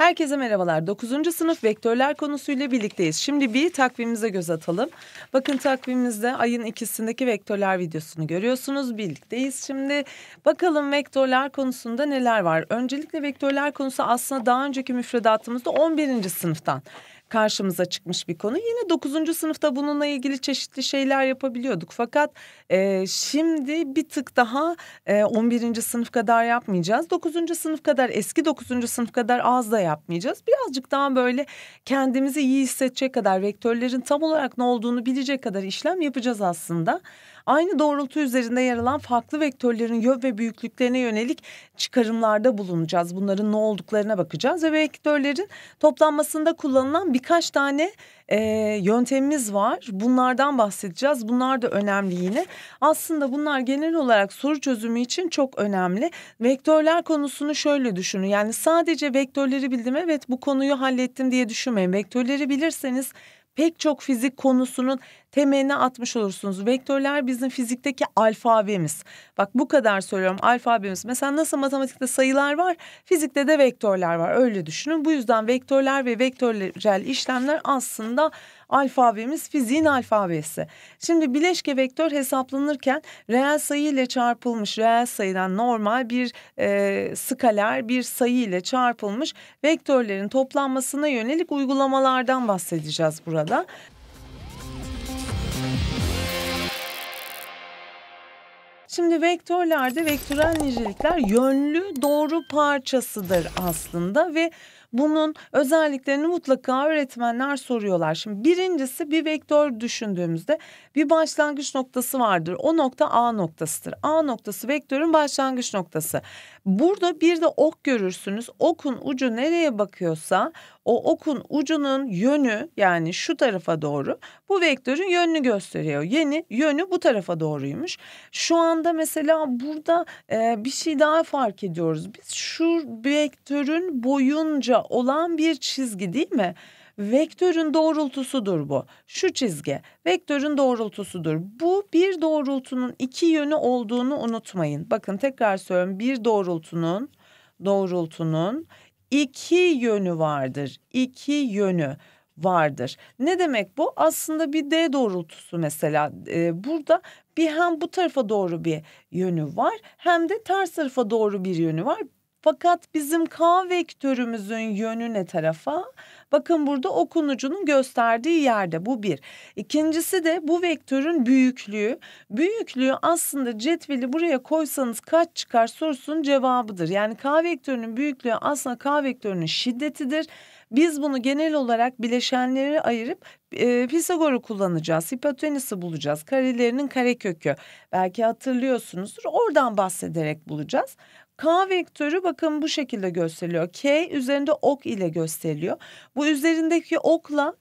Herkese merhabalar. 9. sınıf vektörler konusuyla birlikteyiz. Şimdi bir takvimimize göz atalım. Bakın takvimimizde ayın ikisindeki vektörler videosunu görüyorsunuz. Birlikteyiz şimdi. Bakalım vektörler konusunda neler var? Öncelikle vektörler konusu aslında daha önceki müfredatımızda 11. sınıftan karşımıza çıkmış bir konu. Yine 9. sınıfta bununla ilgili çeşitli şeyler yapabiliyorduk. Fakat e, şimdi bir tık daha e, 11. sınıf kadar yapmayacağız. 9. sınıf kadar eski 9. sınıf kadar az da yapmayacağız. Birazcık daha böyle kendimizi iyi hissedecek kadar vektörlerin tam olarak ne olduğunu bilecek kadar işlem yapacağız aslında aynı doğrultu üzerinde yer alan farklı vektörlerin yön ve büyüklüklerine yönelik çıkarımlarda bulunacağız. Bunların ne olduklarına bakacağız ve vektörlerin toplanmasında kullanılan birkaç tane e, yöntemimiz var. Bunlardan bahsedeceğiz. Bunlar da önemli yine. Aslında bunlar genel olarak soru çözümü için çok önemli. Vektörler konusunu şöyle düşünün. Yani sadece vektörleri bildim evet bu konuyu hallettim diye düşünmeyin. Vektörleri bilirseniz pek çok fizik konusunun temelini atmış olursunuz. Vektörler bizim fizikteki alfabemiz. Bak bu kadar söylüyorum alfabemiz. Mesela nasıl matematikte sayılar var, fizikte de vektörler var. Öyle düşünün. Bu yüzden vektörler ve vektörel işlemler aslında alfabemiz fiziğin alfabesi. Şimdi bileşke vektör hesaplanırken reel sayı ile çarpılmış reel sayıdan normal bir e, skaler bir sayı ile çarpılmış vektörlerin toplanmasına yönelik uygulamalardan bahsedeceğiz burada. Şimdi vektörlerde vektörel nicelikler yönlü doğru parçasıdır aslında ve bunun özelliklerini mutlaka öğretmenler soruyorlar. Şimdi birincisi bir vektör düşündüğümüzde bir başlangıç noktası vardır. O nokta A noktasıdır. A noktası vektörün başlangıç noktası. Burada bir de ok görürsünüz. Okun ucu nereye bakıyorsa o okun ucunun yönü yani şu tarafa doğru bu vektörün yönünü gösteriyor. Yeni yönü bu tarafa doğruymuş. Şu anda mesela burada e, bir şey daha fark ediyoruz. Biz şu vektörün boyunca olan bir çizgi değil mi? Vektörün doğrultusudur bu. Şu çizgi vektörün doğrultusudur. Bu bir doğrultunun iki yönü olduğunu unutmayın. Bakın tekrar söylüyorum bir doğrultunun doğrultunun iki yönü vardır. İki yönü vardır. Ne demek bu? Aslında bir D doğrultusu mesela e, burada bir hem bu tarafa doğru bir yönü var hem de ters tarafa doğru bir yönü var. Fakat bizim K vektörümüzün yönü ne tarafa? Bakın burada okunucunun gösterdiği yerde bu bir. İkincisi de bu vektörün büyüklüğü. Büyüklüğü aslında cetveli buraya koysanız kaç çıkar sorusunun cevabıdır. Yani K vektörünün büyüklüğü aslında K vektörünün şiddetidir. Biz bunu genel olarak bileşenleri ayırıp e, Pisagor'u kullanacağız. Hipotenüsü bulacağız. Karelerinin karekökü. Belki hatırlıyorsunuzdur. Oradan bahsederek bulacağız. K vektörü bakın bu şekilde gösteriliyor. K üzerinde ok ile gösteriliyor. Bu üzerindeki okla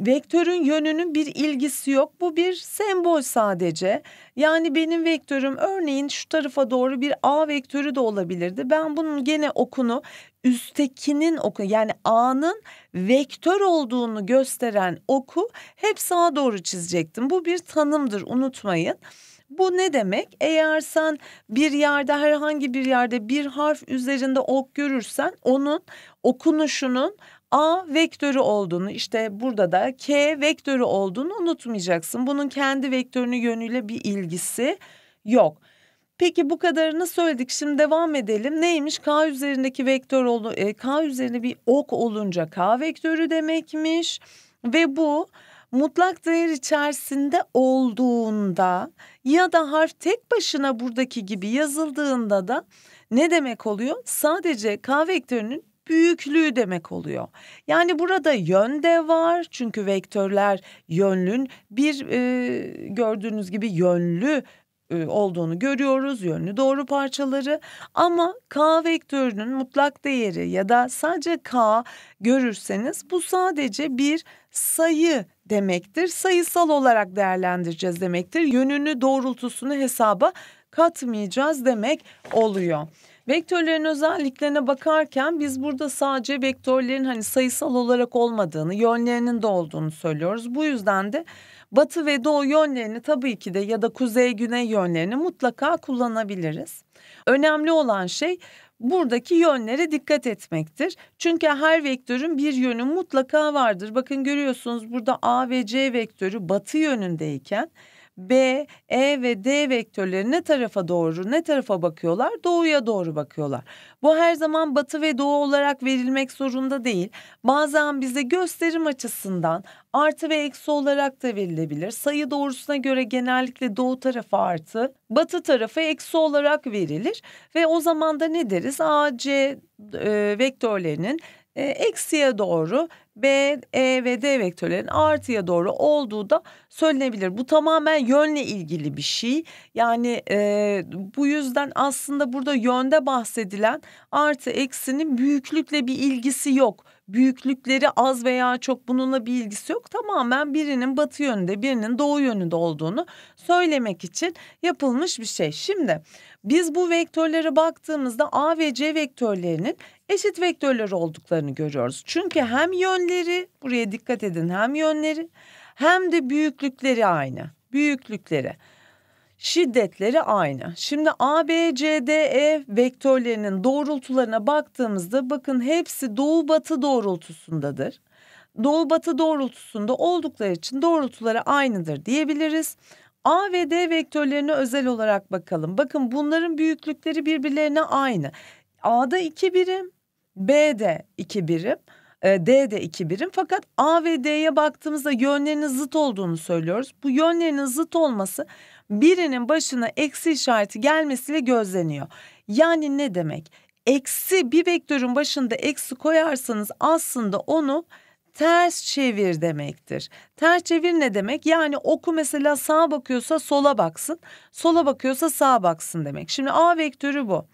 vektörün yönünün bir ilgisi yok. Bu bir sembol sadece. Yani benim vektörüm örneğin şu tarafa doğru bir A vektörü de olabilirdi. Ben bunun gene okunu üsttekinin oku yani A'nın vektör olduğunu gösteren oku hep sağa doğru çizecektim. Bu bir tanımdır unutmayın. Bu ne demek? Eğer sen bir yerde herhangi bir yerde bir harf üzerinde ok görürsen onun okunuşunun A vektörü olduğunu işte burada da K vektörü olduğunu unutmayacaksın. Bunun kendi vektörünü yönüyle bir ilgisi yok. Peki bu kadarını söyledik. Şimdi devam edelim. Neymiş? K üzerindeki vektör oldu, e, K üzerinde bir ok olunca K vektörü demekmiş. Ve bu mutlak değer içerisinde olduğunda ya da harf tek başına buradaki gibi yazıldığında da ne demek oluyor? Sadece k vektörünün büyüklüğü demek oluyor. Yani burada yön de var çünkü vektörler yönlün bir e, gördüğünüz gibi yönlü e, olduğunu görüyoruz yönlü doğru parçaları ama K vektörünün mutlak değeri ya da sadece K görürseniz bu sadece bir sayı demektir. Sayısal olarak değerlendireceğiz demektir. Yönünü doğrultusunu hesaba katmayacağız demek oluyor. Vektörlerin özelliklerine bakarken biz burada sadece vektörlerin hani sayısal olarak olmadığını, yönlerinin de olduğunu söylüyoruz. Bu yüzden de batı ve doğu yönlerini tabii ki de ya da kuzey güney yönlerini mutlaka kullanabiliriz. Önemli olan şey buradaki yönlere dikkat etmektir. Çünkü her vektörün bir yönü mutlaka vardır. Bakın görüyorsunuz burada A ve C vektörü batı yönündeyken B, E ve D vektörleri ne tarafa doğru, ne tarafa bakıyorlar? Doğuya doğru bakıyorlar. Bu her zaman batı ve doğu olarak verilmek zorunda değil. Bazen bize gösterim açısından artı ve eksi olarak da verilebilir. Sayı doğrusuna göre genellikle doğu tarafı artı, batı tarafı eksi olarak verilir. Ve o zaman da ne deriz? A, C e, vektörlerinin e, eksiye doğru B, E ve D vektörlerin artıya doğru olduğu da söylenebilir. Bu tamamen yönle ilgili bir şey. Yani e, bu yüzden aslında burada yönde bahsedilen artı eksinin büyüklükle bir ilgisi yok. Büyüklükleri az veya çok bununla bir ilgisi yok. Tamamen birinin batı yönünde birinin doğu yönünde olduğunu söylemek için yapılmış bir şey. Şimdi biz bu vektörlere baktığımızda A ve C vektörlerinin eşit vektörler olduklarını görüyoruz. Çünkü hem yön yönleri buraya dikkat edin hem yönleri hem de büyüklükleri aynı. Büyüklükleri. Şiddetleri aynı. Şimdi A, B, C, D, E vektörlerinin doğrultularına baktığımızda bakın hepsi doğu batı doğrultusundadır. Doğu batı doğrultusunda oldukları için doğrultuları aynıdır diyebiliriz. A ve D vektörlerine özel olarak bakalım. Bakın bunların büyüklükleri birbirlerine aynı. A'da 2 birim, B'de 2 birim. Ee, D de iki birim fakat A ve D'ye baktığımızda yönlerinin zıt olduğunu söylüyoruz. Bu yönlerinin zıt olması birinin başına eksi işareti gelmesiyle gözleniyor. Yani ne demek? Eksi bir vektörün başında eksi koyarsanız aslında onu ters çevir demektir. Ters çevir ne demek? Yani oku mesela sağa bakıyorsa sola baksın, sola bakıyorsa sağa baksın demek. Şimdi A vektörü bu.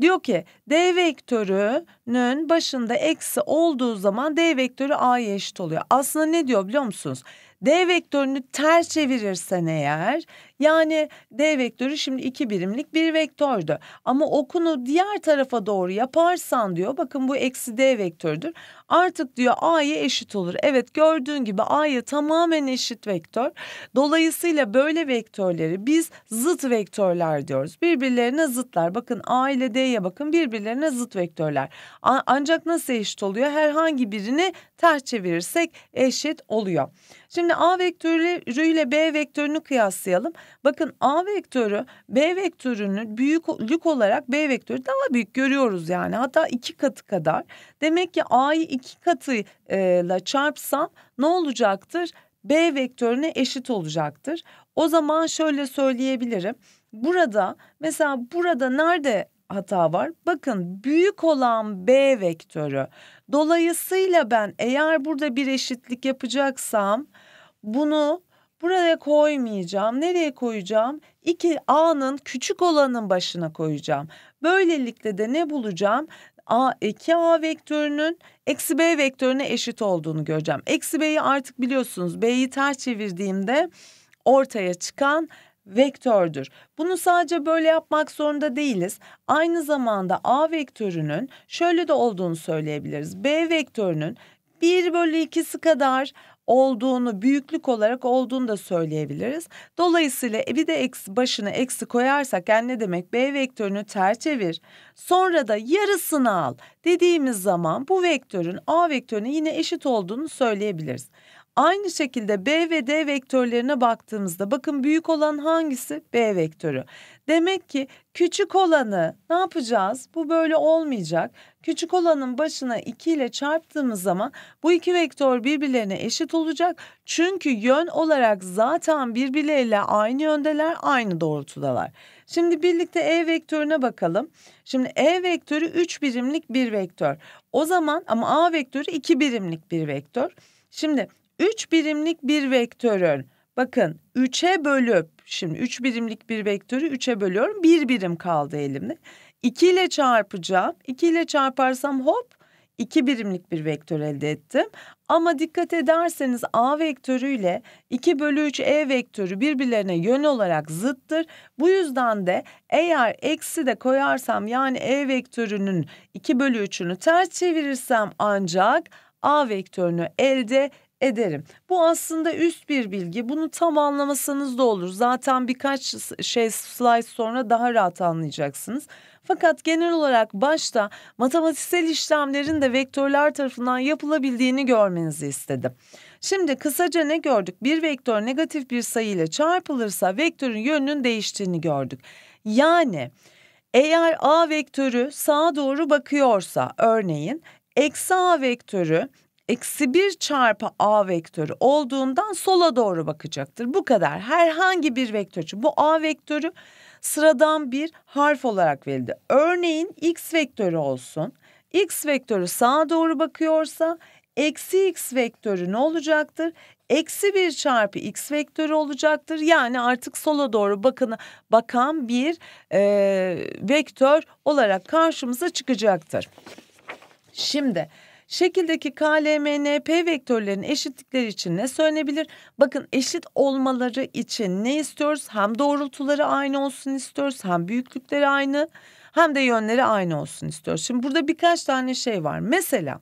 Diyor ki D vektörünün başında eksi olduğu zaman D vektörü A'ya eşit oluyor. Aslında ne diyor biliyor musunuz? D vektörünü ters çevirirsen eğer yani D vektörü şimdi iki birimlik bir vektördü. Ama okunu diğer tarafa doğru yaparsan diyor bakın bu eksi D vektördür. Artık diyor A'ya eşit olur. Evet gördüğün gibi A'ya tamamen eşit vektör. Dolayısıyla böyle vektörleri biz zıt vektörler diyoruz. Birbirlerine zıtlar. Bakın A ile D'ye bakın birbirlerine zıt vektörler. Ancak nasıl eşit oluyor? Herhangi birini ters çevirirsek eşit oluyor. Şimdi A vektörüyle B vektörünü kıyaslayalım. Bakın A vektörü B vektörünü büyüklük olarak B vektörü daha büyük görüyoruz yani. Hatta iki katı kadar. Demek ki A'yı iki katıyla çarpsam ne olacaktır? B vektörüne eşit olacaktır. O zaman şöyle söyleyebilirim. Burada mesela burada nerede hata var. Bakın büyük olan B vektörü. Dolayısıyla ben eğer burada bir eşitlik yapacaksam bunu buraya koymayacağım. Nereye koyacağım? 2 A'nın küçük olanın başına koyacağım. Böylelikle de ne bulacağım? A, 2A vektörünün eksi B vektörüne eşit olduğunu göreceğim. Eksi B'yi artık biliyorsunuz. B'yi ters çevirdiğimde ortaya çıkan vektördür. Bunu sadece böyle yapmak zorunda değiliz. Aynı zamanda A vektörünün şöyle de olduğunu söyleyebiliriz. B vektörünün 1 bölü 2'si kadar olduğunu büyüklük olarak olduğunu da söyleyebiliriz. Dolayısıyla e, bir de eksi, başına eksi koyarsak yani ne demek B vektörünü ters çevir sonra da yarısını al dediğimiz zaman bu vektörün A vektörüne yine eşit olduğunu söyleyebiliriz. Aynı şekilde B ve D vektörlerine baktığımızda bakın büyük olan hangisi? B vektörü. Demek ki küçük olanı ne yapacağız? Bu böyle olmayacak. Küçük olanın başına 2 ile çarptığımız zaman bu iki vektör birbirlerine eşit olacak. Çünkü yön olarak zaten birbirleriyle aynı yöndeler, aynı doğrultudalar. Şimdi birlikte E vektörüne bakalım. Şimdi E vektörü 3 birimlik bir vektör. O zaman ama A vektörü 2 birimlik bir vektör. Şimdi 3 birimlik bir vektörün bakın 3'e bölüp şimdi 3 birimlik bir vektörü 3'e bölüyorum. 1 birim kaldı elimde. 2 ile çarpacağım. 2 ile çarparsam hop 2 birimlik bir vektör elde ettim. Ama dikkat ederseniz A vektörü ile 2 bölü 3 E vektörü birbirlerine yön olarak zıttır. Bu yüzden de eğer eksi de koyarsam yani E vektörünün 2 bölü 3'ünü ters çevirirsem ancak A vektörünü elde ederim. Bu aslında üst bir bilgi. Bunu tam anlamasanız da olur. Zaten birkaç şey slide sonra daha rahat anlayacaksınız. Fakat genel olarak başta matematiksel işlemlerin de vektörler tarafından yapılabildiğini görmenizi istedim. Şimdi kısaca ne gördük? Bir vektör negatif bir sayı ile çarpılırsa vektörün yönünün değiştiğini gördük. Yani eğer A vektörü sağa doğru bakıyorsa örneğin eksi A vektörü eksi 1 çarpı a vektörü olduğundan sola doğru bakacaktır. Bu kadar. Herhangi bir vektör için bu a vektörü sıradan bir harf olarak verildi. Örneğin x vektörü olsun. x vektörü sağa doğru bakıyorsa eksi x vektörü ne olacaktır? Eksi 1 çarpı x vektörü olacaktır. Yani artık sola doğru bakana, bakan bir e, vektör olarak karşımıza çıkacaktır. Şimdi Şekildeki KLMN P vektörlerin eşitlikleri için ne söylenebilir? Bakın eşit olmaları için ne istiyoruz? Hem doğrultuları aynı olsun istiyoruz, hem büyüklükleri aynı, hem de yönleri aynı olsun istiyoruz. Şimdi burada birkaç tane şey var. Mesela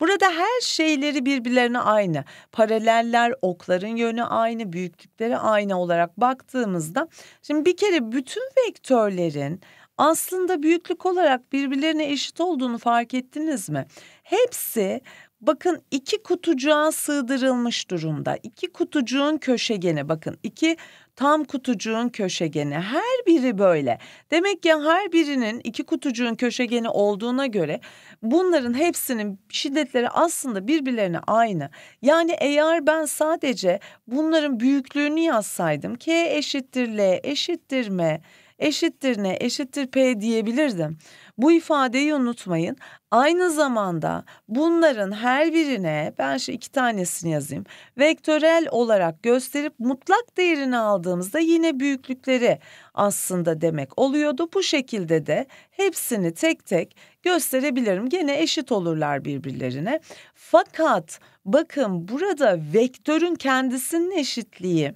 Burada her şeyleri birbirlerine aynı. Paraleller, okların yönü aynı, büyüklükleri aynı olarak baktığımızda şimdi bir kere bütün vektörlerin aslında büyüklük olarak birbirlerine eşit olduğunu fark ettiniz mi? Hepsi bakın iki kutucuğa sığdırılmış durumda. İki kutucuğun köşegeni bakın iki tam kutucuğun köşegeni her biri böyle. Demek ki her birinin iki kutucuğun köşegeni olduğuna göre bunların hepsinin şiddetleri aslında birbirlerine aynı. Yani eğer ben sadece bunların büyüklüğünü yazsaydım k eşittir l eşittir m eşittir ne eşittir p diyebilirdim. Bu ifadeyi unutmayın. Aynı zamanda bunların her birine ben şu iki tanesini yazayım. Vektörel olarak gösterip mutlak değerini aldığımızda yine büyüklükleri aslında demek oluyordu. Bu şekilde de hepsini tek tek gösterebilirim. Gene eşit olurlar birbirlerine. Fakat bakın burada vektörün kendisinin eşitliği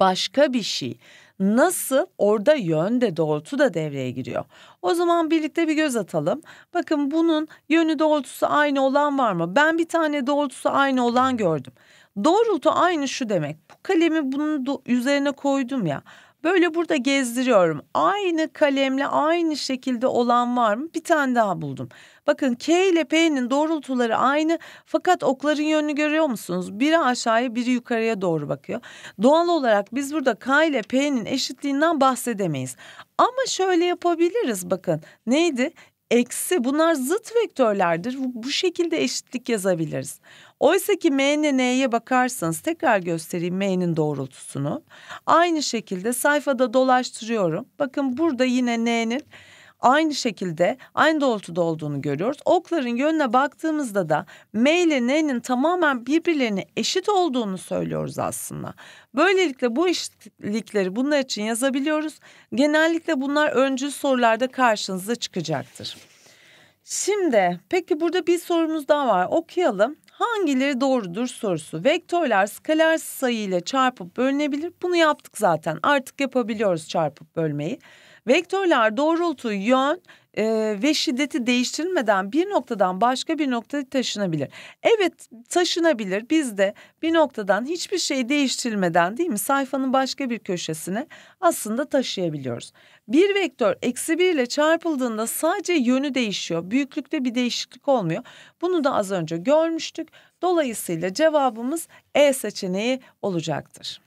başka bir şey. Nasıl? Orada yön de doğrultu da devreye giriyor. O zaman birlikte bir göz atalım. Bakın bunun yönü doğrultusu aynı olan var mı? Ben bir tane doğrultusu aynı olan gördüm. Doğrultu aynı şu demek. Bu kalemi bunun üzerine koydum ya. Böyle burada gezdiriyorum. Aynı kalemle aynı şekilde olan var mı? Bir tane daha buldum. Bakın K ile P'nin doğrultuları aynı fakat okların yönünü görüyor musunuz? Biri aşağıya biri yukarıya doğru bakıyor. Doğal olarak biz burada K ile P'nin eşitliğinden bahsedemeyiz. Ama şöyle yapabiliriz bakın. Neydi? eksi bunlar zıt vektörlerdir. Bu şekilde eşitlik yazabiliriz. Oysa ki n'ye bakarsanız tekrar göstereyim M'nin doğrultusunu. Aynı şekilde sayfada dolaştırıyorum. Bakın burada yine N'nin aynı şekilde aynı doğrultuda olduğunu görüyoruz. Okların yönüne baktığımızda da M ile N'nin tamamen birbirlerine eşit olduğunu söylüyoruz aslında. Böylelikle bu eşitlikleri bunlar için yazabiliyoruz. Genellikle bunlar öncül sorularda karşınıza çıkacaktır. Şimdi peki burada bir sorumuz daha var okuyalım hangileri doğrudur sorusu. Vektörler skaler sayı ile çarpıp bölünebilir. Bunu yaptık zaten. Artık yapabiliyoruz çarpıp bölmeyi. Vektörler doğrultu, yön e, ve şiddeti değiştirilmeden bir noktadan başka bir noktaya taşınabilir. Evet taşınabilir biz de bir noktadan hiçbir şey değiştirilmeden değil mi sayfanın başka bir köşesine aslında taşıyabiliyoruz. Bir vektör eksi bir ile çarpıldığında sadece yönü değişiyor büyüklükte bir değişiklik olmuyor bunu da az önce görmüştük dolayısıyla cevabımız E seçeneği olacaktır.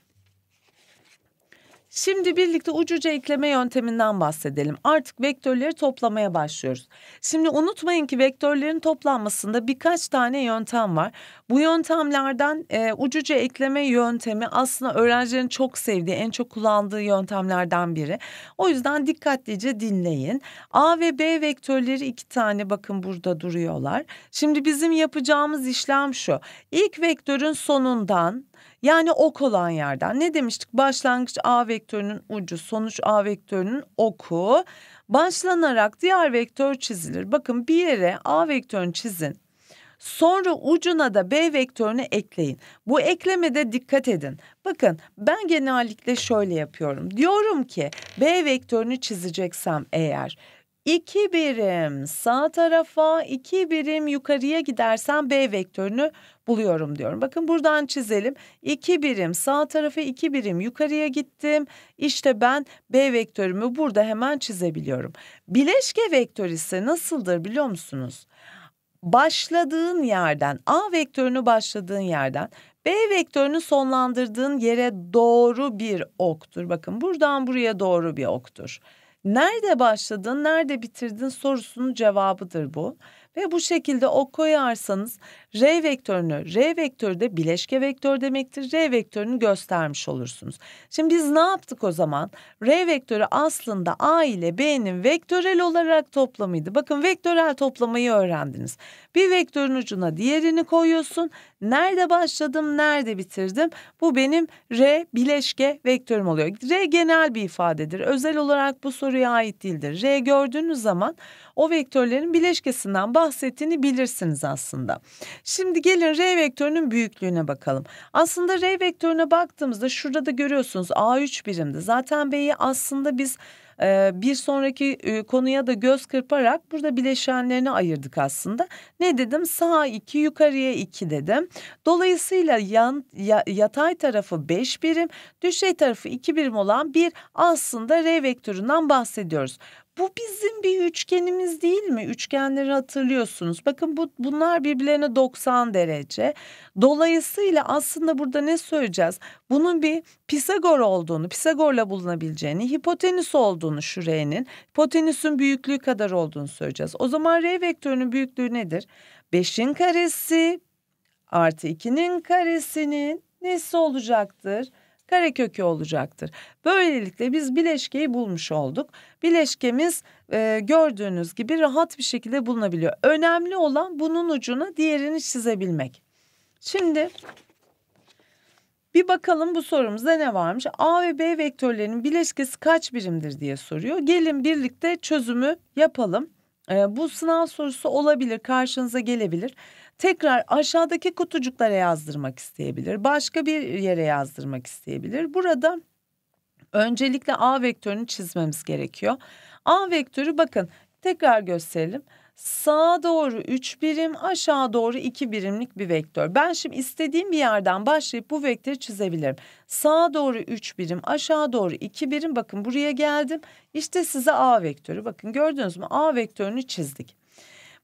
Şimdi birlikte ucuca ekleme yönteminden bahsedelim. Artık vektörleri toplamaya başlıyoruz. Şimdi unutmayın ki vektörlerin toplanmasında birkaç tane yöntem var. Bu yöntemlerden e, ucuca ekleme yöntemi aslında öğrencilerin çok sevdiği, en çok kullandığı yöntemlerden biri. O yüzden dikkatlice dinleyin. A ve B vektörleri iki tane bakın burada duruyorlar. Şimdi bizim yapacağımız işlem şu. İlk vektörün sonundan yani ok olan yerden. Ne demiştik? Başlangıç A vektörünün ucu, sonuç A vektörünün oku. Başlanarak diğer vektör çizilir. Bakın bir yere A vektörünü çizin. Sonra ucuna da B vektörünü ekleyin. Bu eklemede dikkat edin. Bakın ben genellikle şöyle yapıyorum. Diyorum ki B vektörünü çizeceksem eğer 2 birim sağ tarafa 2 birim yukarıya gidersem B vektörünü buluyorum diyorum. Bakın buradan çizelim. 2 birim sağ tarafa, 2 birim yukarıya gittim. İşte ben B vektörümü burada hemen çizebiliyorum. Bileşke vektör ise nasıldır biliyor musunuz? Başladığın yerden A vektörünü başladığın yerden B vektörünü sonlandırdığın yere doğru bir oktur. Bakın buradan buraya doğru bir oktur. Nerede başladın, nerede bitirdin sorusunun cevabıdır bu. Ve bu şekilde o koyarsanız R vektörünü, R vektörü de bileşke vektör demektir. R vektörünü göstermiş olursunuz. Şimdi biz ne yaptık o zaman? R vektörü aslında A ile B'nin vektörel olarak toplamıydı. Bakın vektörel toplamayı öğrendiniz. Bir vektörün ucuna diğerini koyuyorsun. Nerede başladım, nerede bitirdim? Bu benim R bileşke vektörüm oluyor. R genel bir ifadedir. Özel olarak bu soruya ait değildir. R gördüğünüz zaman o vektörlerin bileşkesinden bahsettiğini bilirsiniz aslında. Şimdi gelin R vektörünün büyüklüğüne bakalım. Aslında R vektörüne baktığımızda şurada da görüyorsunuz A3 birimde. Zaten B'yi aslında biz ee, bir sonraki e, konuya da göz kırparak burada bileşenlerini ayırdık aslında. Ne dedim? Sağa 2, yukarıya 2 dedim. Dolayısıyla yan, yatay tarafı 5 birim, düşey tarafı 2 birim olan bir aslında R vektöründen bahsediyoruz bu bizim bir üçgenimiz değil mi? Üçgenleri hatırlıyorsunuz. Bakın bu bunlar birbirlerine 90 derece. Dolayısıyla aslında burada ne söyleyeceğiz? Bunun bir Pisagor olduğunu, Pisagor'la bulunabileceğini, hipotenüs olduğunu şüreğinin, hipotenüsün büyüklüğü kadar olduğunu söyleyeceğiz. O zaman R vektörünün büyüklüğü nedir? 5'in karesi artı 2'nin karesinin nesi olacaktır? karekökü olacaktır. Böylelikle biz bileşkeyi bulmuş olduk. Bileşkemiz e, gördüğünüz gibi rahat bir şekilde bulunabiliyor. Önemli olan bunun ucuna diğerini çizebilmek. Şimdi bir bakalım bu sorumuzda ne varmış? A ve B vektörlerinin bileşkesi kaç birimdir diye soruyor. Gelin birlikte çözümü yapalım. Ee, bu sınav sorusu olabilir, karşınıza gelebilir tekrar aşağıdaki kutucuklara yazdırmak isteyebilir. Başka bir yere yazdırmak isteyebilir. Burada öncelikle A vektörünü çizmemiz gerekiyor. A vektörü bakın tekrar gösterelim. Sağa doğru 3 birim, aşağı doğru 2 birimlik bir vektör. Ben şimdi istediğim bir yerden başlayıp bu vektörü çizebilirim. Sağa doğru 3 birim, aşağı doğru 2 birim. Bakın buraya geldim. İşte size A vektörü. Bakın gördünüz mü? A vektörünü çizdik.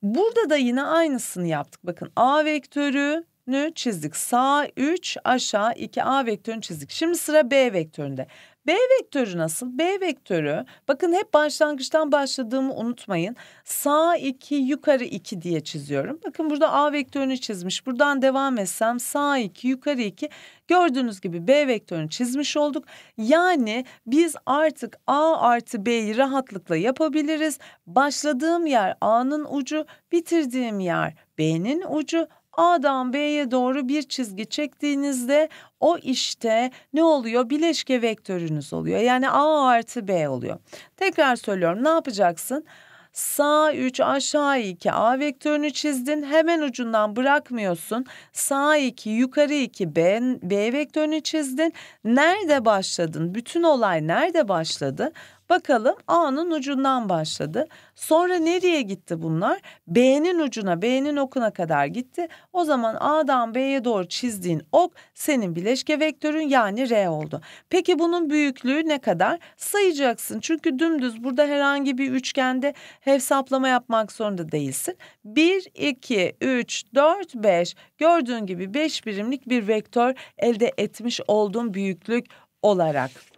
Burada da yine aynısını yaptık. Bakın A vektörünü çizdik. Sağ 3 aşağı 2 A vektörünü çizdik. Şimdi sıra B vektöründe. B vektörü nasıl? B vektörü bakın hep başlangıçtan başladığımı unutmayın. Sağ 2 yukarı 2 diye çiziyorum. Bakın burada A vektörünü çizmiş. Buradan devam etsem sağ 2 yukarı 2 gördüğünüz gibi B vektörünü çizmiş olduk. Yani biz artık A artı B'yi rahatlıkla yapabiliriz. Başladığım yer A'nın ucu bitirdiğim yer B'nin ucu A'dan B'ye doğru bir çizgi çektiğinizde o işte ne oluyor? Bileşke vektörünüz oluyor. Yani A artı B oluyor. Tekrar söylüyorum ne yapacaksın? Sağ 3 aşağı 2 A vektörünü çizdin. Hemen ucundan bırakmıyorsun. Sağ 2 yukarı 2 B, B vektörünü çizdin. Nerede başladın? Bütün olay nerede başladı? Bakalım A'nın ucundan başladı. Sonra nereye gitti bunlar? B'nin ucuna, B'nin okuna kadar gitti. O zaman A'dan B'ye doğru çizdiğin ok senin bileşke vektörün yani R oldu. Peki bunun büyüklüğü ne kadar? Sayacaksın. Çünkü dümdüz burada herhangi bir üçgende hesaplama yapmak zorunda değilsin. 1, 2, 3, 4, 5. Gördüğün gibi 5 birimlik bir vektör elde etmiş olduğun büyüklük olarak.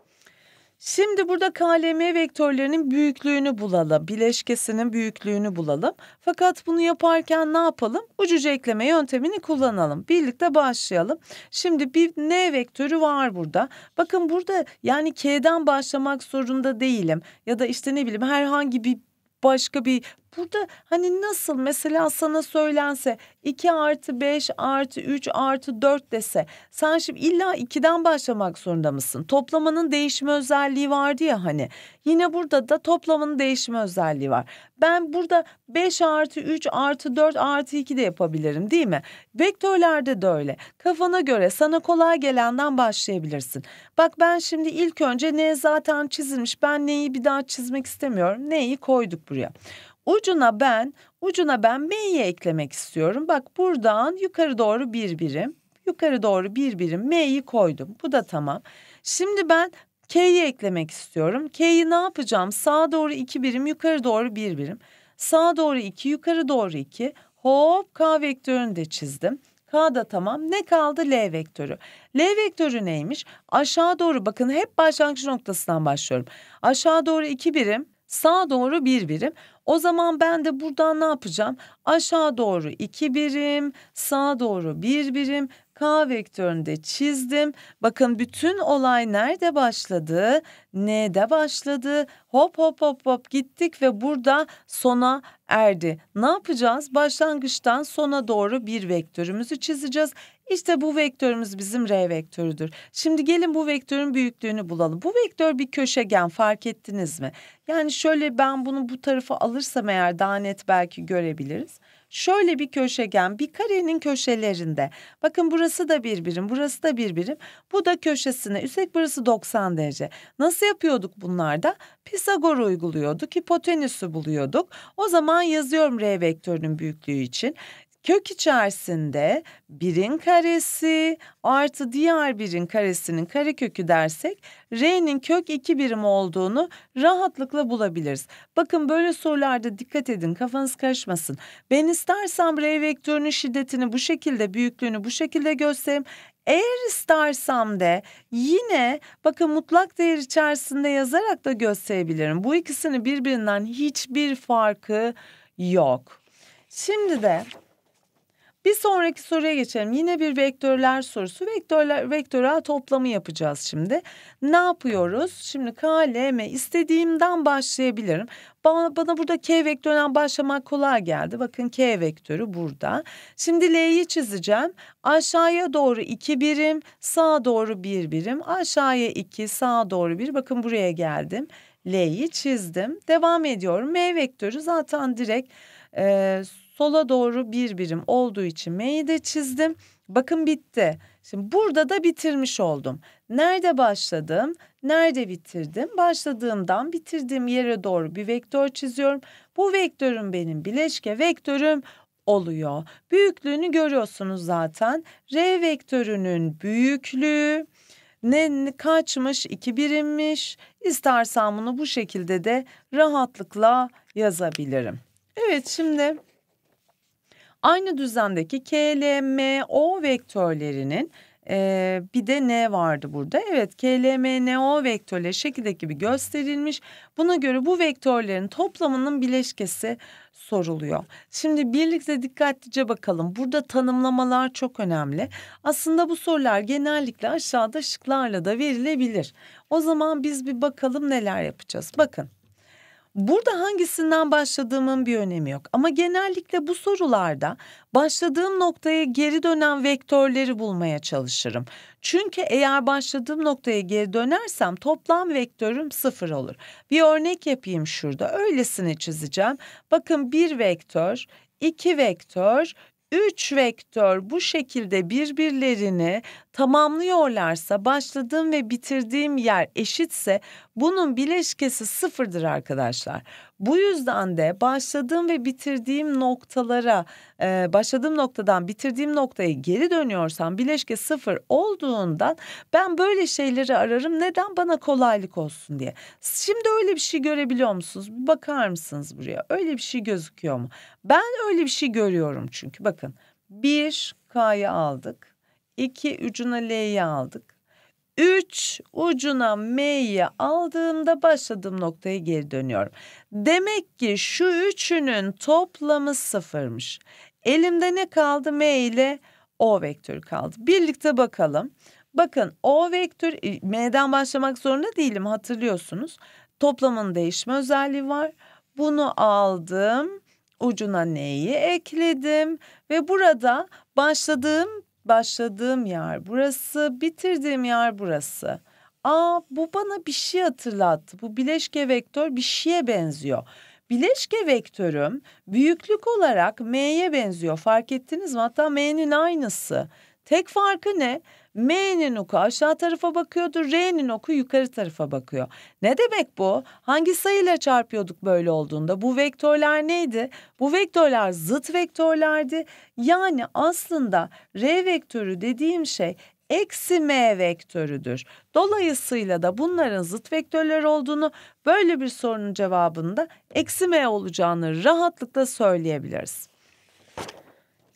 Şimdi burada KLM vektörlerinin büyüklüğünü bulalım. Bileşkesinin büyüklüğünü bulalım. Fakat bunu yaparken ne yapalım? Ucucu ekleme yöntemini kullanalım. Birlikte başlayalım. Şimdi bir N vektörü var burada. Bakın burada yani K'den başlamak zorunda değilim. Ya da işte ne bileyim herhangi bir başka bir Burada hani nasıl mesela sana söylense 2 artı 5 artı 3 artı 4 dese sen şimdi illa 2'den başlamak zorunda mısın? Toplamanın değişme özelliği vardı ya hani yine burada da toplamanın değişme özelliği var. Ben burada 5 artı 3 artı 4 artı 2 de yapabilirim değil mi? Vektörlerde de öyle kafana göre sana kolay gelenden başlayabilirsin. Bak ben şimdi ilk önce ne zaten çizilmiş ben neyi bir daha çizmek istemiyorum neyi koyduk buraya. Ucuna ben, ucuna ben M'yi eklemek istiyorum. Bak buradan yukarı doğru bir birim, yukarı doğru bir birim M'yi koydum. Bu da tamam. Şimdi ben K'yi eklemek istiyorum. K'yi ne yapacağım? Sağa doğru iki birim, yukarı doğru bir birim. Sağa doğru iki, yukarı doğru iki. Hop K vektörünü de çizdim. K da tamam. Ne kaldı? L vektörü. L vektörü neymiş? Aşağı doğru bakın hep başlangıç noktasından başlıyorum. Aşağı doğru iki birim. Sağa doğru bir birim. O zaman ben de buradan ne yapacağım? Aşağı doğru iki birim, sağa doğru bir birim. K vektörünü de çizdim. Bakın bütün olay nerede başladı? N'de başladı. Hop hop hop hop gittik ve burada sona erdi. Ne yapacağız? Başlangıçtan sona doğru bir vektörümüzü çizeceğiz. İşte bu vektörümüz bizim R vektörüdür. Şimdi gelin bu vektörün büyüklüğünü bulalım. Bu vektör bir köşegen fark ettiniz mi? Yani şöyle ben bunu bu tarafa alırsam eğer daha net belki görebiliriz. Şöyle bir köşegen bir karenin köşelerinde. Bakın burası da bir birim, burası da bir birim. Bu da köşesine. Üstelik burası 90 derece. Nasıl yapıyorduk bunlarda? Pisagor uyguluyorduk, hipotenüsü buluyorduk. O zaman yazıyorum R vektörünün büyüklüğü için. Kök içerisinde birin karesi artı diğer birin karesinin karekökü dersek R'nin kök 2 birim olduğunu rahatlıkla bulabiliriz. Bakın böyle sorularda dikkat edin kafanız karışmasın. Ben istersem R vektörünün şiddetini bu şekilde büyüklüğünü bu şekilde göstereyim. Eğer istersem de yine bakın mutlak değer içerisinde yazarak da gösterebilirim. Bu ikisini birbirinden hiçbir farkı yok. Şimdi de bir sonraki soruya geçelim. Yine bir vektörler sorusu. Vektörler, vektörel toplamı yapacağız şimdi. Ne yapıyoruz? Şimdi K, L, M istediğimden başlayabilirim. Bana, bana burada K vektöründen başlamak kolay geldi. Bakın K vektörü burada. Şimdi L'yi çizeceğim. Aşağıya doğru 2 birim, sağa doğru 1 bir birim. Aşağıya 2, sağa doğru 1. Bakın buraya geldim. L'yi çizdim. Devam ediyorum. M vektörü zaten direkt... E, sola doğru bir birim olduğu için M'yi de çizdim. Bakın bitti. Şimdi burada da bitirmiş oldum. Nerede başladım? Nerede bitirdim? Başladığımdan bitirdiğim yere doğru bir vektör çiziyorum. Bu vektörüm benim bileşke vektörüm oluyor. Büyüklüğünü görüyorsunuz zaten. R vektörünün büyüklüğü ne kaçmış? 2 birimmiş. İstersen bunu bu şekilde de rahatlıkla yazabilirim. Evet şimdi Aynı düzendeki K, L, M, O vektörlerinin ee, bir de N vardı burada. Evet KLMNO vektörleri şekildeki gibi gösterilmiş. Buna göre bu vektörlerin toplamının bileşkesi soruluyor. Şimdi birlikte dikkatlice bakalım. Burada tanımlamalar çok önemli. Aslında bu sorular genellikle aşağıda şıklarla da verilebilir. O zaman biz bir bakalım neler yapacağız. Bakın Burada hangisinden başladığımın bir önemi yok. Ama genellikle bu sorularda başladığım noktaya geri dönen vektörleri bulmaya çalışırım. Çünkü eğer başladığım noktaya geri dönersem toplam vektörüm sıfır olur. Bir örnek yapayım şurada. Öylesine çizeceğim. Bakın bir vektör, iki vektör, 3 vektör bu şekilde birbirlerini tamamlıyorlarsa başladığım ve bitirdiğim yer eşitse bunun bileşkesi sıfırdır arkadaşlar. Bu yüzden de başladığım ve bitirdiğim noktalara, e, başladığım noktadan bitirdiğim noktaya geri dönüyorsam bileşke sıfır olduğundan ben böyle şeyleri ararım. Neden? Bana kolaylık olsun diye. Şimdi öyle bir şey görebiliyor musunuz? Bir bakar mısınız buraya? Öyle bir şey gözüküyor mu? Ben öyle bir şey görüyorum çünkü bakın. bir K'yı aldık. iki ucuna L'yi aldık. 3 ucuna M'yi aldığımda başladığım noktaya geri dönüyorum. Demek ki şu üçünün toplamı sıfırmış. Elimde ne kaldı? M ile O vektörü kaldı. Birlikte bakalım. Bakın O vektör e, M'den başlamak zorunda değilim hatırlıyorsunuz. Toplamın değişme özelliği var. Bunu aldım ucuna neyi ekledim ve burada başladığım başladığım yer burası, bitirdiğim yer burası. Aa bu bana bir şey hatırlattı. Bu bileşke vektör bir şeye benziyor. Bileşke vektörüm büyüklük olarak M'ye benziyor. Fark ettiniz mi? Hatta M'nin aynısı. Tek farkı ne? M'nin oku aşağı tarafa bakıyordu. R'nin oku yukarı tarafa bakıyor. Ne demek bu? Hangi sayıyla çarpıyorduk böyle olduğunda? Bu vektörler neydi? Bu vektörler zıt vektörlerdi. Yani aslında R vektörü dediğim şey eksi m vektörüdür. Dolayısıyla da bunların zıt vektörler olduğunu böyle bir sorunun cevabında eksi m olacağını rahatlıkla söyleyebiliriz.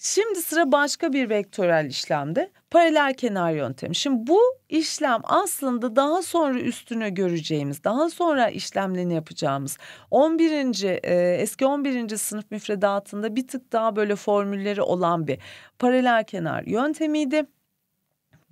Şimdi sıra başka bir vektörel işlemde. Paralel kenar yöntemi. Şimdi bu işlem aslında daha sonra üstüne göreceğimiz, daha sonra işlemlerini yapacağımız 11. E, eski 11. sınıf müfredatında bir tık daha böyle formülleri olan bir paralel kenar yöntemiydi.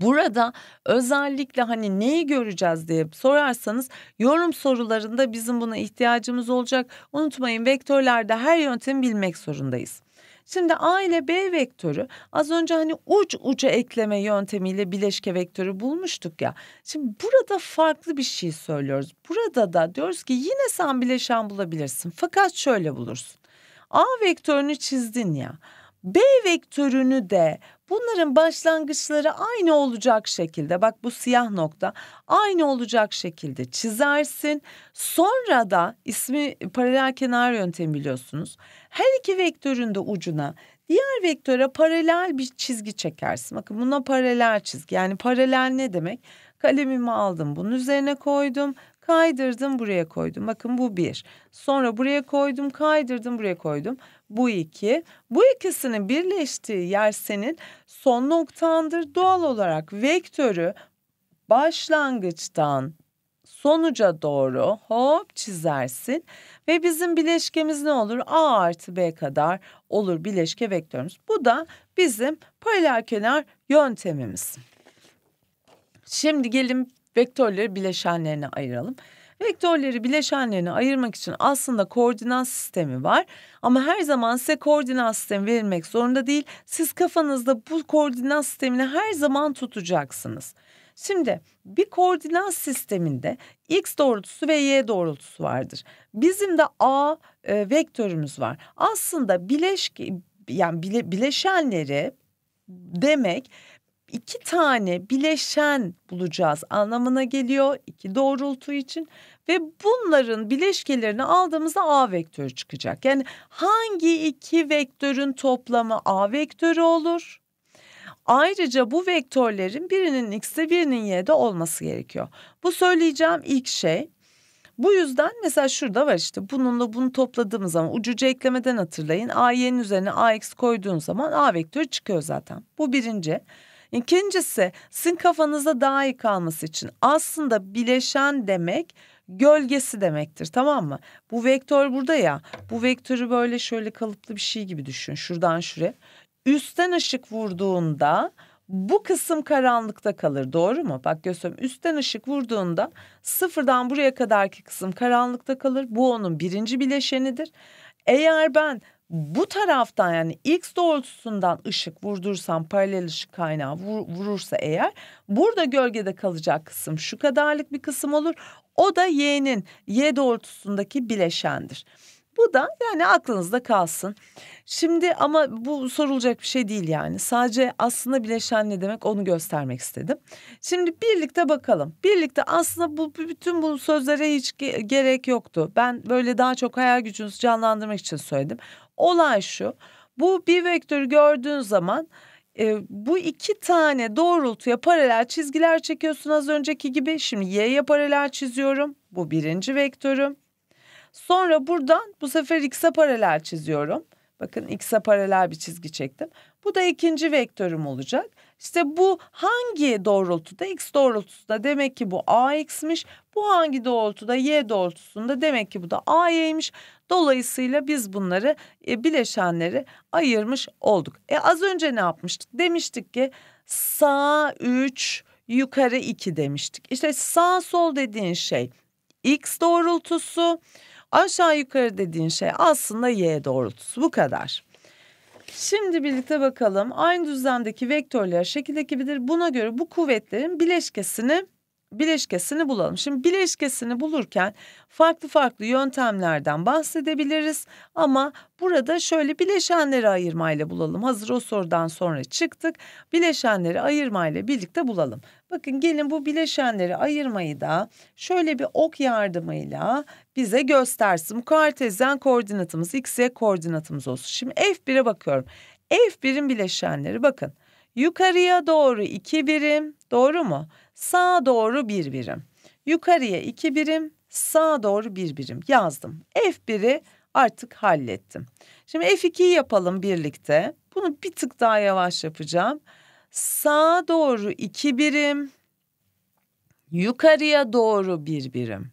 Burada özellikle hani neyi göreceğiz diye sorarsanız yorum sorularında bizim buna ihtiyacımız olacak. Unutmayın vektörlerde her yöntemi bilmek zorundayız. Şimdi A ile B vektörü az önce hani uç uca ekleme yöntemiyle bileşke vektörü bulmuştuk ya. Şimdi burada farklı bir şey söylüyoruz. Burada da diyoruz ki yine sen bileşen bulabilirsin fakat şöyle bulursun. A vektörünü çizdin ya. B vektörünü de Bunların başlangıçları aynı olacak şekilde bak bu siyah nokta aynı olacak şekilde çizersin. Sonra da ismi paralel kenar yöntemi biliyorsunuz. Her iki vektörün de ucuna diğer vektöre paralel bir çizgi çekersin. Bakın buna paralel çizgi yani paralel ne demek? Kalemimi aldım bunun üzerine koydum. Kaydırdım buraya koydum. Bakın bu bir. Sonra buraya koydum kaydırdım buraya koydum. Bu iki. Bu ikisinin birleştiği yer senin son noktandır. Doğal olarak vektörü başlangıçtan sonuca doğru hop çizersin ve bizim bileşkemiz ne olur? A artı B kadar olur bileşke vektörümüz. Bu da bizim paralel kenar yöntemimiz. Şimdi gelin vektörleri bileşenlerine ayıralım. Vektörleri bileşenlerine ayırmak için aslında koordinat sistemi var ama her zaman size koordinat sistemi verilmek zorunda değil. Siz kafanızda bu koordinat sistemini her zaman tutacaksınız. Şimdi bir koordinat sisteminde x doğrultusu ve y doğrultusu vardır. Bizim de a e, vektörümüz var. Aslında bileş yani bile, bileşenleri demek iki tane bileşen bulacağız anlamına geliyor iki doğrultu için ve bunların bileşkelerini aldığımızda A vektörü çıkacak. Yani hangi iki vektörün toplamı A vektörü olur? Ayrıca bu vektörlerin birinin x'te birinin y'de olması gerekiyor. Bu söyleyeceğim ilk şey. Bu yüzden mesela şurada var işte bununla bunu topladığımız zaman ucucu eklemeden hatırlayın. A y'nin üzerine A x koyduğun zaman A vektörü çıkıyor zaten. Bu birinci. İkincisi sizin kafanızda daha iyi kalması için aslında bileşen demek gölgesi demektir tamam mı? Bu vektör burada ya bu vektörü böyle şöyle kalıplı bir şey gibi düşün şuradan şuraya. Üstten ışık vurduğunda bu kısım karanlıkta kalır doğru mu? Bak gösteriyorum üstten ışık vurduğunda sıfırdan buraya kadarki kısım karanlıkta kalır. Bu onun birinci bileşenidir. Eğer ben bu taraftan yani x doğrultusundan ışık vurdursam paralel ışık kaynağı vur, vurursa eğer burada gölgede kalacak kısım şu kadarlık bir kısım olur. O da y'nin y doğrultusundaki bileşendir. Bu da yani aklınızda kalsın. Şimdi ama bu sorulacak bir şey değil yani. Sadece aslında bileşen ne demek onu göstermek istedim. Şimdi birlikte bakalım. Birlikte aslında bu bütün bu sözlere hiç gerek yoktu. Ben böyle daha çok hayal gücünüzü canlandırmak için söyledim. Olay şu. Bu bir vektörü gördüğün zaman e, bu iki tane doğrultuya paralel çizgiler çekiyorsun az önceki gibi. Şimdi y'ye paralel çiziyorum. Bu birinci vektörüm. Sonra buradan bu sefer x'e paralel çiziyorum. Bakın x'e paralel bir çizgi çektim. Bu da ikinci vektörüm olacak. İşte bu hangi doğrultuda? X doğrultusunda demek ki bu AX'miş. Bu hangi doğrultuda? Y doğrultusunda demek ki bu da AY'miş. Dolayısıyla biz bunları e, bileşenleri ayırmış olduk. E az önce ne yapmıştık? Demiştik ki sağ 3 yukarı 2 demiştik. İşte sağ sol dediğin şey x doğrultusu aşağı yukarı dediğin şey aslında y doğrultusu bu kadar. Şimdi birlikte bakalım aynı düzlemdeki vektörler şekildeki ekibidir. Buna göre bu kuvvetlerin bileşkesini bileşkesini bulalım. Şimdi bileşkesini bulurken farklı farklı yöntemlerden bahsedebiliriz ama burada şöyle bileşenleri ayırmayla bulalım. Hazır o sorudan sonra çıktık. Bileşenleri ayırmayla birlikte bulalım. Bakın gelin bu bileşenleri ayırmayı da şöyle bir ok yardımıyla bize göstersin. Bu kartezyen koordinatımız, xy koordinatımız olsun. Şimdi F1'e bakıyorum. F1'in bileşenleri bakın. Yukarıya doğru 2 birim doğru mu? Sağa doğru bir birim. Yukarıya iki birim, sağa doğru bir birim yazdım. F1'i artık hallettim. Şimdi F2'yi yapalım birlikte. Bunu bir tık daha yavaş yapacağım. Sağa doğru iki birim, yukarıya doğru bir birim.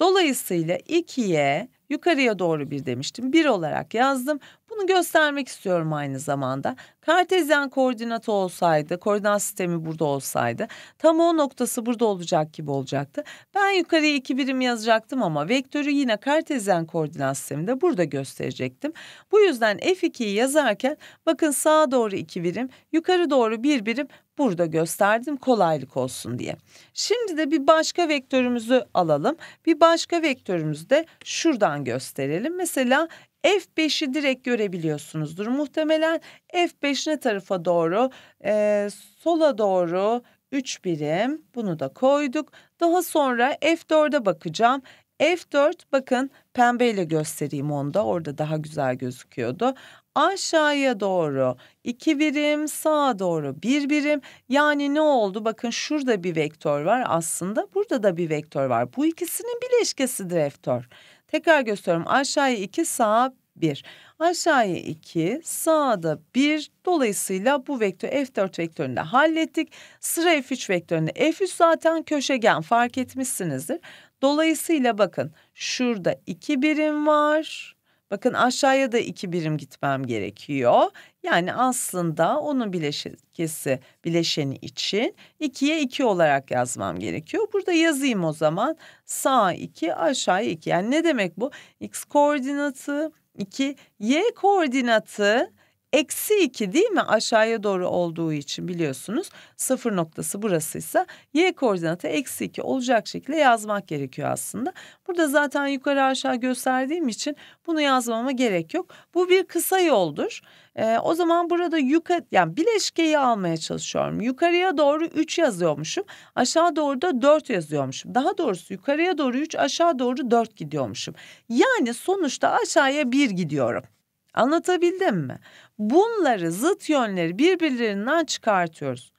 Dolayısıyla 2'ye yukarıya doğru bir demiştim. Bir olarak yazdım. Bunu göstermek istiyorum aynı zamanda. Kartezyen koordinat olsaydı, koordinat sistemi burada olsaydı tam o noktası burada olacak gibi olacaktı. Ben yukarıya iki birim yazacaktım ama vektörü yine kartezyen koordinat sisteminde burada gösterecektim. Bu yüzden F2'yi yazarken bakın sağa doğru iki birim, yukarı doğru bir birim burada gösterdim kolaylık olsun diye. Şimdi de bir başka vektörümüzü alalım. Bir başka vektörümüzü de şuradan gösterelim. Mesela F5'i direkt görebiliyorsunuzdur. Muhtemelen F5 Peşine tarafa doğru e, sola doğru 3 birim bunu da koyduk. Daha sonra F4'e bakacağım. F4 bakın pembeyle göstereyim onda orada daha güzel gözüküyordu. Aşağıya doğru 2 birim sağa doğru 1 birim yani ne oldu bakın şurada bir vektör var aslında burada da bir vektör var. Bu ikisinin bileşkesidir F4. Tekrar gösteriyorum aşağıya 2 sağa 1 aşağıya 2, sağda 1. Dolayısıyla bu vektör F4 vektörünü de hallettik. Sıra F3 vektöründe F3 zaten köşegen fark etmişsinizdir. Dolayısıyla bakın şurada 2 birim var. Bakın aşağıya da 2 birim gitmem gerekiyor. Yani aslında onun bileşkesi bileşeni için 2'ye 2 olarak yazmam gerekiyor. Burada yazayım o zaman. Sağ 2 aşağı 2. Yani ne demek bu? X koordinatı 2. Y koordinatı Eksi 2 değil mi aşağıya doğru olduğu için biliyorsunuz sıfır noktası burasıysa y koordinatı eksi 2 olacak şekilde yazmak gerekiyor aslında. Burada zaten yukarı aşağı gösterdiğim için bunu yazmama gerek yok. Bu bir kısa yoldur. Ee, o zaman burada yukarı yani bileşkeyi almaya çalışıyorum. Yukarıya doğru 3 yazıyormuşum. Aşağı doğru da 4 yazıyormuşum. Daha doğrusu yukarıya doğru 3 aşağı doğru 4 gidiyormuşum. Yani sonuçta aşağıya 1 gidiyorum. Anlatabildim mi? Bunları zıt yönleri birbirlerinden çıkartıyoruz.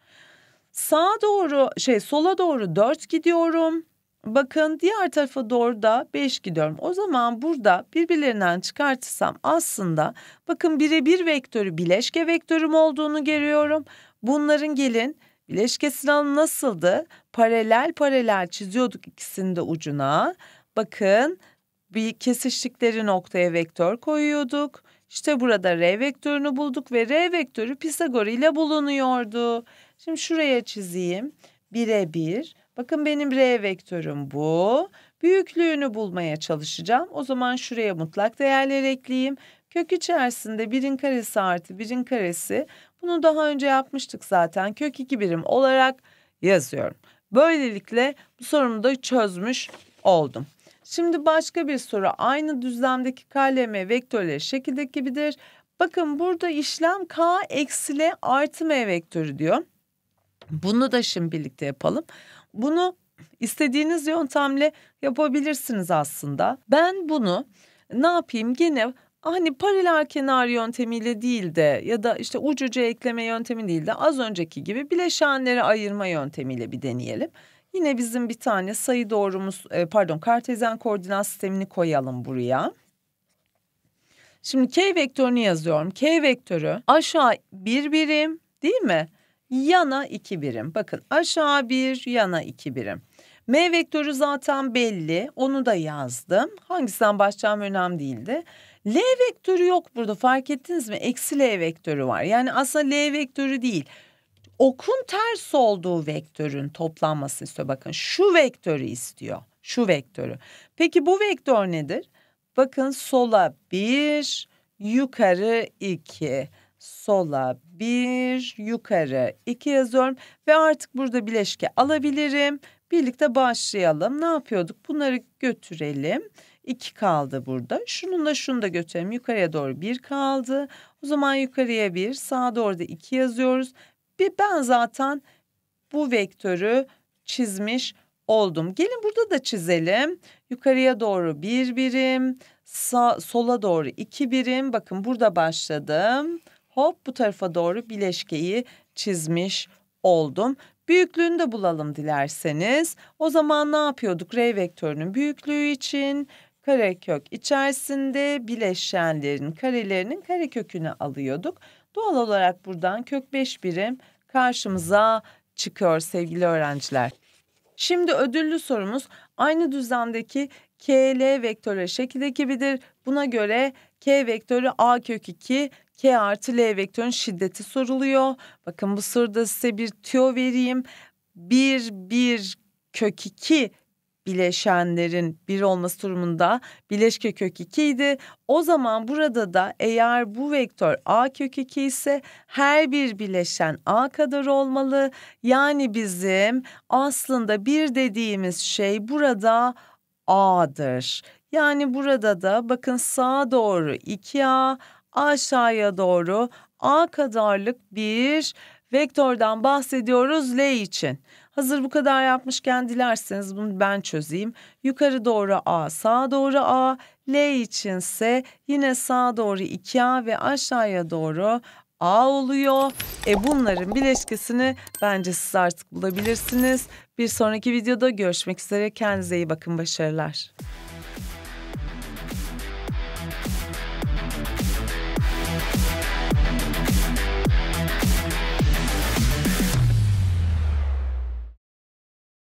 Sağa doğru şey sola doğru 4 gidiyorum. Bakın diğer tarafa doğru da 5 gidiyorum. O zaman burada birbirlerinden çıkartırsam aslında bakın birebir vektörü bileşke vektörüm olduğunu görüyorum. Bunların gelin bileşke sınavı nasıldı? Paralel paralel çiziyorduk ikisini de ucuna. Bakın bir kesiştikleri noktaya vektör koyuyorduk. İşte burada R vektörünü bulduk ve R vektörü Pisagor ile bulunuyordu. Şimdi şuraya çizeyim. 1'e 1. Bakın benim R vektörüm bu. Büyüklüğünü bulmaya çalışacağım. O zaman şuraya mutlak değerler ekleyeyim. Kök içerisinde 1'in karesi artı 1'in karesi. Bunu daha önce yapmıştık zaten. Kök 2 birim olarak yazıyorum. Böylelikle bu sorumu da çözmüş oldum. Şimdi başka bir soru. Aynı düzlemdeki KLM vektörleri şekildeki gibidir. Bakın burada işlem K eksile artı M vektörü diyor. Bunu da şimdi birlikte yapalım. Bunu istediğiniz yöntemle yapabilirsiniz aslında. Ben bunu ne yapayım gene hani paralel kenar yöntemiyle değil de ya da işte ucuca ekleme yöntemi değil de az önceki gibi bileşenlere ayırma yöntemiyle bir deneyelim. Yine bizim bir tane sayı doğrumuz e, pardon kartezyen koordinat sistemini koyalım buraya. Şimdi k vektörünü yazıyorum. K vektörü aşağı bir birim değil mi? Yana iki birim. Bakın aşağı bir yana iki birim. M vektörü zaten belli. Onu da yazdım. Hangisinden başlayacağım önemli değildi. L vektörü yok burada fark ettiniz mi? Eksi L vektörü var. Yani aslında L vektörü değil okun ters olduğu vektörün toplanması istiyor. Bakın şu vektörü istiyor. Şu vektörü. Peki bu vektör nedir? Bakın sola bir, yukarı iki, sola bir, yukarı iki yazıyorum. Ve artık burada bileşke alabilirim. Birlikte başlayalım. Ne yapıyorduk? Bunları götürelim. İki kaldı burada. Şununla şunu da götürelim. Yukarıya doğru bir kaldı. O zaman yukarıya bir, sağa doğru da iki yazıyoruz ve ben zaten bu vektörü çizmiş oldum. Gelin burada da çizelim. Yukarıya doğru bir birim, sağ, sola doğru iki birim. Bakın burada başladım. Hop bu tarafa doğru bileşkeyi çizmiş oldum. Büyüklüğünü de bulalım dilerseniz. O zaman ne yapıyorduk? R vektörünün büyüklüğü için karekök içerisinde bileşenlerin karelerinin karekökünü alıyorduk. Doğal olarak buradan kök 5 birim karşımıza çıkıyor sevgili öğrenciler. Şimdi ödüllü sorumuz aynı düzlemdeki KL vektörü şekil ekibidir. Buna göre K vektörü A kök 2, K artı L vektörün şiddeti soruluyor. Bakın bu sırada size bir tüyo vereyim. 1, 1 kök 2 bileşenlerin bir olması durumunda bileşke kök 2 idi. O zaman burada da eğer bu vektör a kök 2 ise her bir bileşen a kadar olmalı. Yani bizim aslında bir dediğimiz şey burada a'dır. Yani burada da bakın sağa doğru 2a aşağıya doğru a kadarlık bir vektörden bahsediyoruz L için. Hazır bu kadar yapmışken dilerseniz bunu ben çözeyim. Yukarı doğru A, sağa doğru A. L içinse yine sağa doğru 2A ve aşağıya doğru A oluyor. E bunların bileşkesini bence siz artık bulabilirsiniz. Bir sonraki videoda görüşmek üzere. Kendinize iyi bakın. Başarılar.